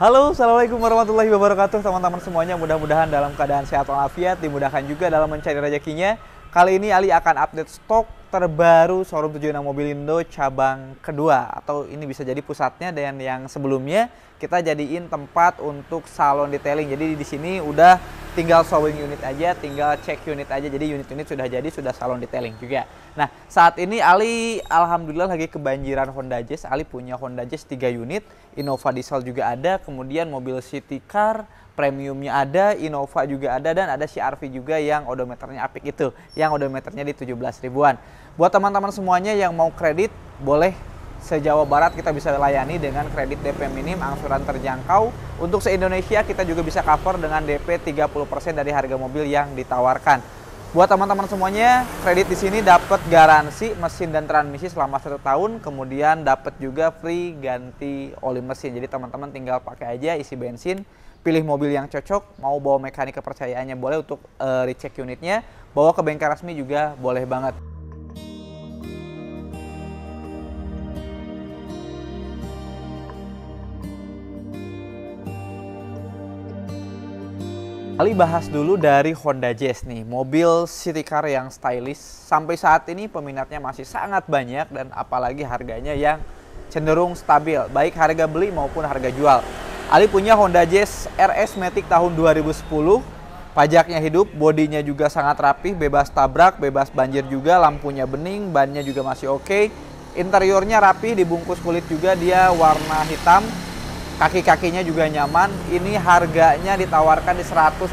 Halo, Assalamualaikum warahmatullahi wabarakatuh teman-teman semuanya. Mudah-mudahan dalam keadaan sehat walafiat, dimudahkan juga dalam mencari rezekinya. Kali ini Ali akan update stok terbaru showroom 76 Mobil Indo cabang kedua atau ini bisa jadi pusatnya dan yang sebelumnya kita jadiin tempat untuk salon detailing. Jadi di sini udah tinggal showing unit aja, tinggal cek unit aja. Jadi unit-unit sudah jadi, sudah salon detailing juga. Nah, saat ini Ali alhamdulillah lagi kebanjiran Honda Jazz. Ali punya Honda Jazz 3 unit, Innova diesel juga ada, kemudian mobil City Car premiumnya ada, Innova juga ada, dan ada CRV juga yang odometernya apik itu, yang odometernya di 17 ribuan. Buat teman-teman semuanya yang mau kredit, boleh Sejawa Barat kita bisa layani dengan kredit DP minim, angsuran terjangkau. Untuk se-Indonesia kita juga bisa cover dengan DP 30% dari harga mobil yang ditawarkan. Buat teman-teman semuanya, kredit di sini dapat garansi mesin dan transmisi selama satu tahun, kemudian dapat juga free ganti oli mesin. Jadi teman-teman tinggal pakai aja isi bensin, pilih mobil yang cocok, mau bawa mekanik kepercayaannya boleh untuk uh, recheck unitnya, bawa ke bengkel resmi juga boleh banget. Kali bahas dulu dari Honda Jazz nih, mobil city car yang stylish. Sampai saat ini peminatnya masih sangat banyak dan apalagi harganya yang cenderung stabil, baik harga beli maupun harga jual. Ali punya Honda Jazz RS Matic tahun 2010. Pajaknya hidup, bodinya juga sangat rapih, bebas tabrak, bebas banjir juga, lampunya bening, bannya juga masih oke. Okay. Interiornya rapih, dibungkus kulit juga, dia warna hitam. Kaki-kakinya juga nyaman. Ini harganya ditawarkan di 148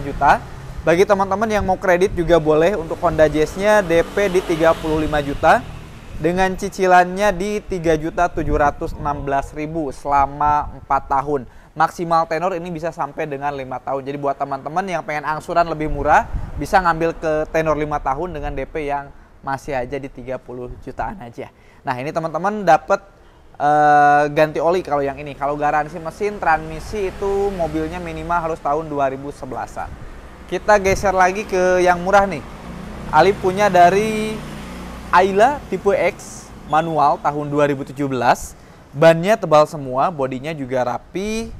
juta. Bagi teman-teman yang mau kredit juga boleh untuk Honda Jazz-nya DP di 35 juta dengan cicilannya di 3.716.000 selama 4 tahun. Maksimal tenor ini bisa sampai dengan 5 tahun. Jadi buat teman-teman yang pengen angsuran lebih murah, bisa ngambil ke tenor 5 tahun dengan DP yang masih aja di 30 jutaan aja. Nah, ini teman-teman dapat uh, eh, ganti oli kalau yang ini. Kalau garansi mesin, transmisi itu mobilnya minimal harus tahun 2011-an. Kita geser lagi ke yang murah nih. Ali punya dari Ayla tipe X manual tahun 2017. Bannya tebal semua, bodinya juga rapi.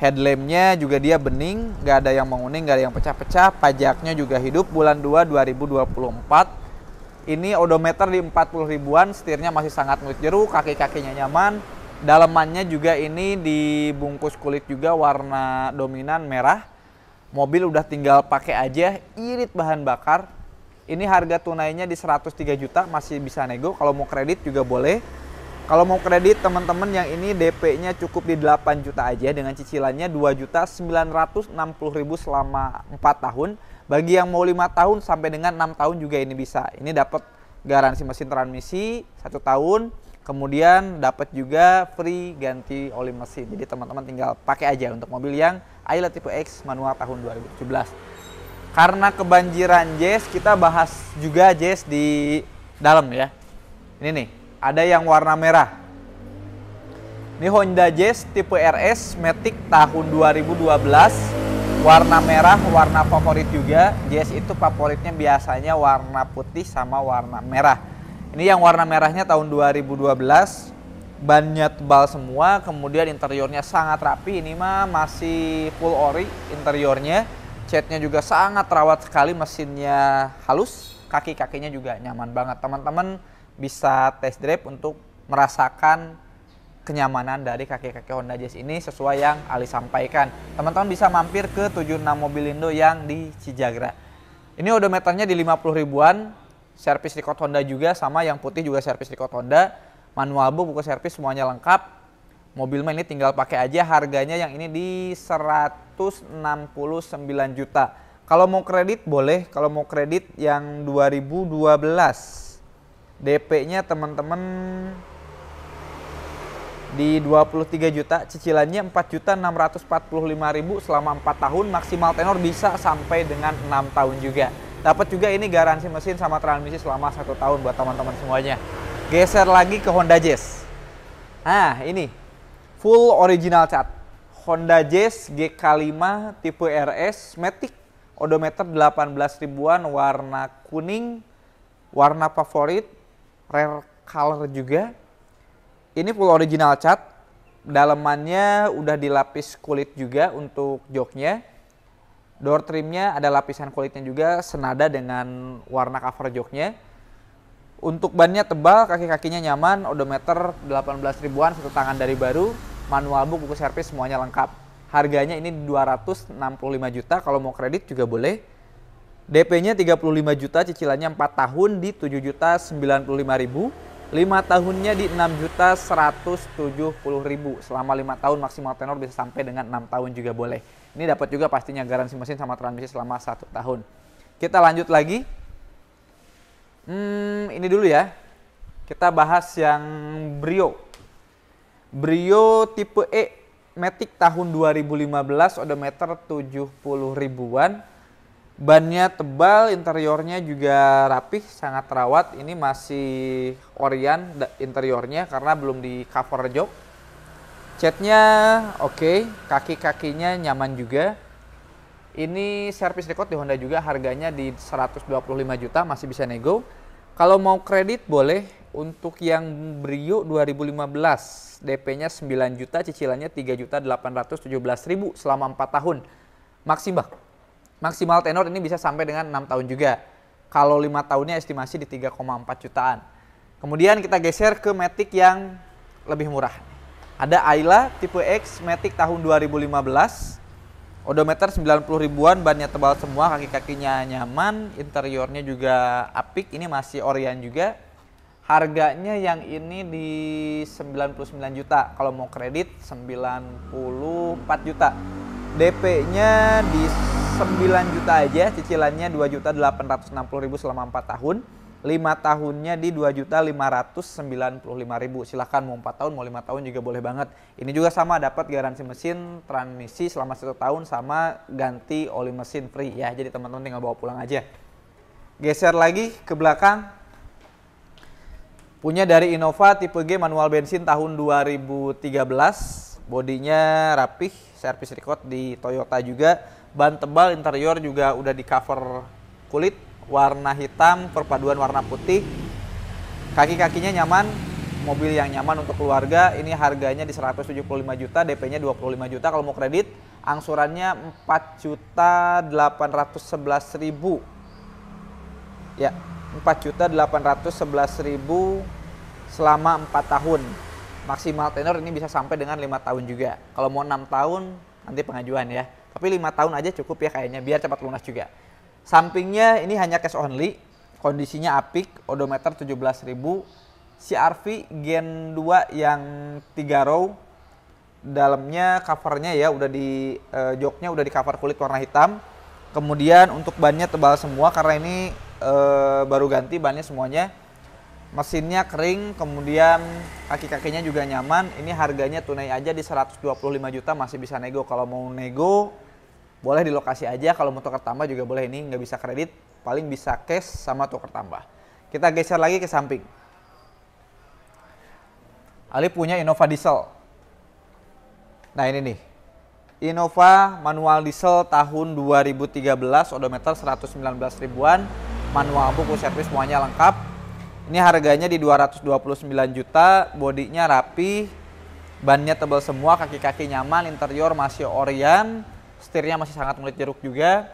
Headlampnya juga dia bening, nggak ada yang menguning, nggak ada yang pecah-pecah. Pajaknya juga hidup bulan 2 2024. Ini odometer di 40 ribuan, setirnya masih sangat mulut jeruk, kaki-kakinya nyaman. Dalamannya juga ini dibungkus kulit juga warna dominan merah. Mobil udah tinggal pakai aja, irit bahan bakar, ini harga tunainya di 103 juta masih bisa nego. Kalau mau kredit juga boleh. Kalau mau kredit teman-teman yang ini DP-nya cukup di 8 juta aja dengan cicilannya 2 juta 960 ribu selama 4 tahun. Bagi yang mau 5 tahun sampai dengan 6 tahun juga ini bisa. Ini dapat garansi mesin transmisi 1 tahun. Kemudian dapat juga free ganti oli mesin. Jadi teman-teman tinggal pakai aja untuk mobil yang Ayla tipe X manual tahun 2017 karena kebanjiran Jazz kita bahas juga Jazz di dalam ya ini nih ada yang warna merah ini Honda Jazz tipe RS Matic tahun 2012 warna merah warna favorit juga Jazz itu favoritnya biasanya warna putih sama warna merah ini yang warna merahnya tahun 2012 bannya tebal semua kemudian interiornya sangat rapi ini mah masih full ori interiornya catnya juga sangat terawat sekali, mesinnya halus, kaki-kakinya juga nyaman banget. Teman-teman bisa test drive untuk merasakan kenyamanan dari kaki-kaki Honda Jazz ini sesuai yang Ali sampaikan. Teman-teman bisa mampir ke 76 Indo yang di Cijagra. Ini odometernya di 50 ribuan, servis record Honda juga sama yang putih juga servis record Honda, manual book buku servis semuanya lengkap mobil mah ini tinggal pakai aja harganya yang ini di 169 juta. Kalau mau kredit boleh, kalau mau kredit yang 2012. DP-nya teman-teman di 23 juta, cicilannya 4.645.000 juta selama 4 tahun, maksimal tenor bisa sampai dengan 6 tahun juga. Dapat juga ini garansi mesin sama transmisi selama satu tahun buat teman-teman semuanya. Geser lagi ke Honda Jazz. Ah ini Full original cat. Honda Jazz GK5 tipe RS Matic odometer 18 ribuan warna kuning warna favorit rare color juga ini full original cat dalamannya udah dilapis kulit juga untuk joknya door trimnya ada lapisan kulitnya juga senada dengan warna cover joknya untuk bannya tebal kaki-kakinya nyaman odometer 18 ribuan satu tangan dari baru manual book, buku servis semuanya lengkap. Harganya ini 265 juta, kalau mau kredit juga boleh. DP-nya 35 juta, cicilannya 4 tahun di 7 juta 95 ribu. 5 tahunnya di 6 juta 170 ribu. Selama 5 tahun maksimal tenor bisa sampai dengan 6 tahun juga boleh. Ini dapat juga pastinya garansi mesin sama transmisi selama 1 tahun. Kita lanjut lagi. Hmm, ini dulu ya. Kita bahas yang Brio. Brio tipe E Matic tahun 2015 odometer 70 ribuan. Bannya tebal, interiornya juga rapih, sangat terawat. Ini masih orian interiornya karena belum di cover jok. Catnya oke, okay. kaki-kakinya nyaman juga. Ini service record di Honda juga harganya di 125 juta masih bisa nego. Kalau mau kredit boleh untuk yang Brio 2015, DP-nya 9 juta, cicilannya 3 juta 817 ribu selama 4 tahun. Maksimal. Maksimal tenor ini bisa sampai dengan 6 tahun juga. Kalau 5 tahunnya estimasi di 3,4 jutaan. Kemudian kita geser ke Matic yang lebih murah. Ada Ayla tipe X Matic tahun 2015. Odometer 90 ribuan, bannya tebal semua, kaki-kakinya nyaman, interiornya juga apik. Ini masih Orion juga Harganya yang ini di 99 juta. Kalau mau kredit 94 juta. DP-nya di 9 juta aja, cicilannya 2 juta puluh ribu selama 4 tahun. 5 tahunnya di juta ribu. Silahkan mau 4 tahun, mau 5 tahun juga boleh banget. Ini juga sama dapat garansi mesin, transmisi selama 1 tahun sama ganti oli mesin free ya. Jadi teman-teman tinggal bawa pulang aja. Geser lagi ke belakang, Punya dari Innova tipe G manual bensin tahun 2013. Bodinya rapih, servis record di Toyota juga. Ban tebal, interior juga udah di cover kulit. Warna hitam, perpaduan warna putih. Kaki-kakinya nyaman, mobil yang nyaman untuk keluarga. Ini harganya di 175 juta, DP-nya 25 juta kalau mau kredit. Angsurannya 4 juta 811 Ya, 4.811.000 selama 4 tahun. Maksimal tenor ini bisa sampai dengan 5 tahun juga. Kalau mau 6 tahun nanti pengajuan ya. Tapi 5 tahun aja cukup ya kayaknya biar cepat lunas juga. Sampingnya ini hanya cash only, kondisinya apik, odometer 17.000, CRV Gen 2 yang 3 row dalamnya covernya ya udah di e, joknya udah di cover kulit warna hitam. Kemudian untuk bannya tebal semua karena ini uh, baru ganti bannya semuanya mesinnya kering kemudian kaki-kakinya juga nyaman ini harganya tunai aja di 125 juta masih bisa nego kalau mau nego boleh di lokasi aja kalau mau tukar tambah juga boleh ini nggak bisa kredit paling bisa cash sama tukar tambah kita geser lagi ke samping Ali punya Innova Diesel nah ini nih Innova manual diesel tahun 2013 odometer 119 ribuan manual buku servis semuanya lengkap. Ini harganya di 229 juta, bodinya rapi, bannya tebal semua, kaki-kaki nyaman, interior masih orian, setirnya masih sangat mulut jeruk juga.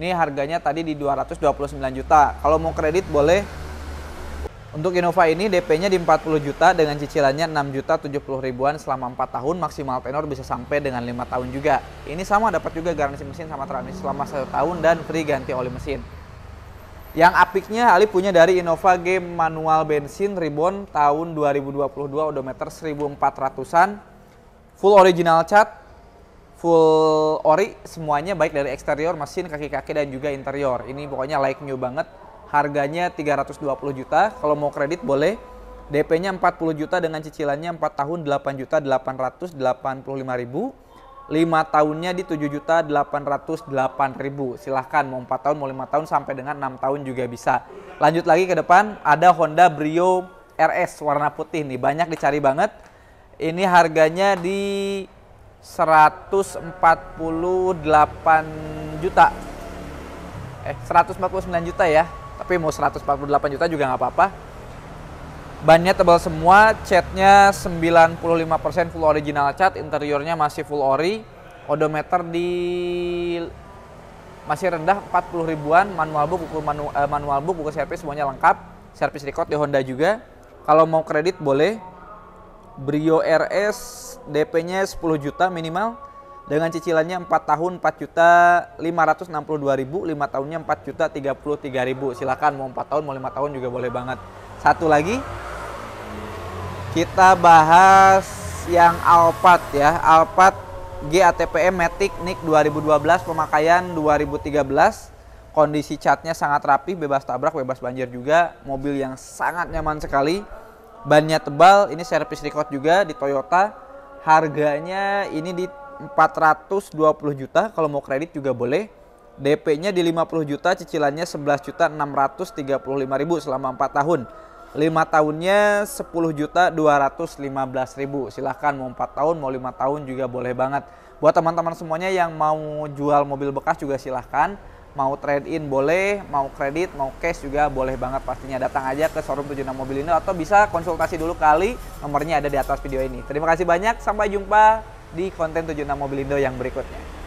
Ini harganya tadi di 229 juta. Kalau mau kredit boleh. Untuk Innova ini DP-nya di 40 juta dengan cicilannya 6 juta 70 ribuan selama 4 tahun maksimal tenor bisa sampai dengan 5 tahun juga. Ini sama dapat juga garansi mesin sama transmisi selama 1 tahun dan free ganti oli mesin. Yang apiknya Ali punya dari Innova Game manual bensin Ribbon tahun 2022 odometer 1400-an. Full original cat, full ori semuanya baik dari eksterior, mesin, kaki-kaki dan juga interior. Ini pokoknya like new banget. Harganya 320 juta, kalau mau kredit boleh. DP-nya 40 juta dengan cicilannya 4 tahun 8 juta 885 ribu 5 tahunnya di 7.808.000. Silahkan mau 4 tahun, mau 5 tahun sampai dengan 6 tahun juga bisa. Lanjut lagi ke depan ada Honda Brio RS warna putih nih, banyak dicari banget. Ini harganya di 148 juta. Eh, 149 juta ya. Tapi mau 148 juta juga nggak apa-apa. Bannya tebal semua, catnya 95% full original cat, interiornya masih full ori, odometer di masih rendah 40 ribuan, manual book, buku manu, uh, manual book, buku servis semuanya lengkap, servis record di Honda juga. Kalau mau kredit boleh. Brio RS DP-nya 10 juta minimal dengan cicilannya 4 tahun 4 juta 562 ribu 5 tahunnya 4 juta 33 ribu silakan mau 4 tahun mau 5 tahun juga boleh banget satu lagi kita bahas yang Alphard ya. Alphard GATPM Matic Nick 2012 pemakaian 2013 kondisi catnya sangat rapi, bebas tabrak, bebas banjir juga, mobil yang sangat nyaman sekali, bannya tebal, ini servis record juga di Toyota, harganya ini di 420 juta, kalau mau kredit juga boleh, DP-nya di 50 juta, cicilannya 11 juta 635 ribu selama 4 tahun lima tahunnya 10 juta 215 ribu silahkan mau 4 tahun mau lima tahun juga boleh banget buat teman-teman semuanya yang mau jual mobil bekas juga silahkan mau trade in boleh mau kredit mau cash juga boleh banget pastinya datang aja ke showroom 76 mobil ini atau bisa konsultasi dulu kali nomornya ada di atas video ini terima kasih banyak sampai jumpa di konten 76 mobil Indo yang berikutnya